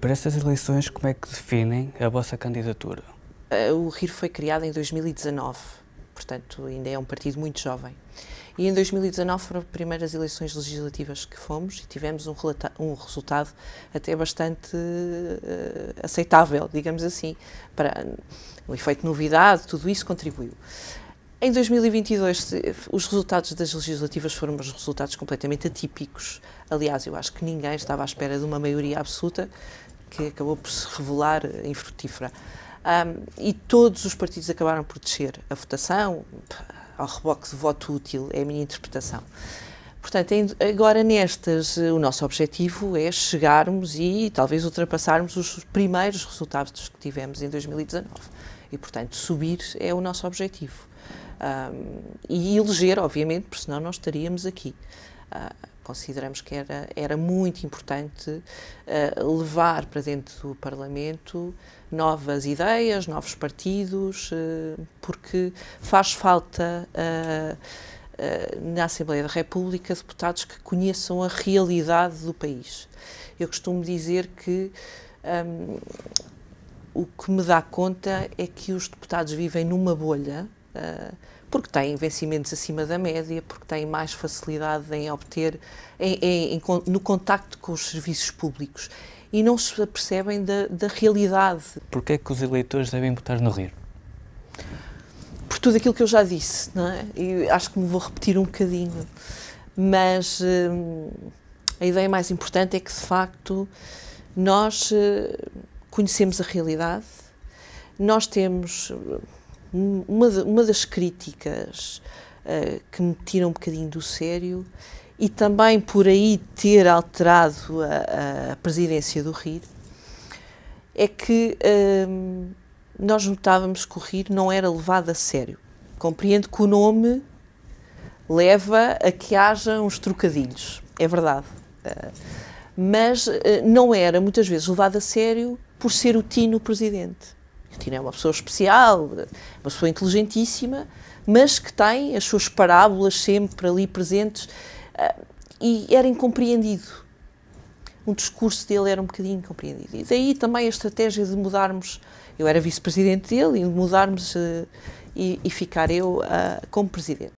Para estas eleições, como é que definem a vossa candidatura? Eh, o RIR foi criado em 2019, portanto, ainda é um partido muito jovem. E em 2019 foram as primeiras eleições legislativas que fomos e tivemos um, um resultado até bastante uh, aceitável, digamos assim. Para o efeito de novidade, tudo isso contribuiu. Em 2022, os resultados das legislativas foram uns resultados completamente atípicos. Aliás, eu acho que ninguém estava à espera de uma maioria absoluta que acabou por se revelar infrutífera. Um, e todos os partidos acabaram por descer a votação, ao reboque de voto útil, é a minha interpretação. Portanto, agora nestas, o nosso objetivo é chegarmos e talvez ultrapassarmos os primeiros resultados que tivemos em 2019. E, portanto, subir é o nosso objetivo e eleger, obviamente, porque senão não estaríamos aqui. Uh, consideramos que era, era muito importante uh, levar para dentro do Parlamento novas ideias, novos partidos, uh, porque faz falta na Assembleia da República deputados que conheçam a realidade do país. Eu costumo dizer que um, o que me dá conta é que os deputados vivem numa bolha ah, porque têm vencimentos acima da média, porque têm mais facilidade em obter em, em, no contacto com os serviços públicos e não se apercebem da, da realidade. Porquê é que os eleitores devem votar no rio? Por tudo aquilo que eu já disse, não é? E acho que me vou repetir um bocadinho, mas hum, a ideia mais importante é que, de facto, nós eh, conhecemos a realidade, nós temos uma, uma das críticas uh, que me tira um bocadinho do sério e também por aí ter alterado a, a presidência do RIR é que uh, nós notávamos que o RIR não era levado a sério. Compreendo que o nome leva a que haja uns trocadilhos, é verdade. Uh, mas eh, não era muitas vezes levado a sério por ser o Tino presidente. Putin é uma pessoa especial, uma pessoa inteligentíssima, mas que tem as suas parábolas sempre ali presentes eh, e era incompreendido. Um discurso dele era um bocadinho incompreendido. E daí também a estratégia de mudarmos. Eu era vice-presidente dele e de mudarmos eh, e, e ficar eu eh, como presidente.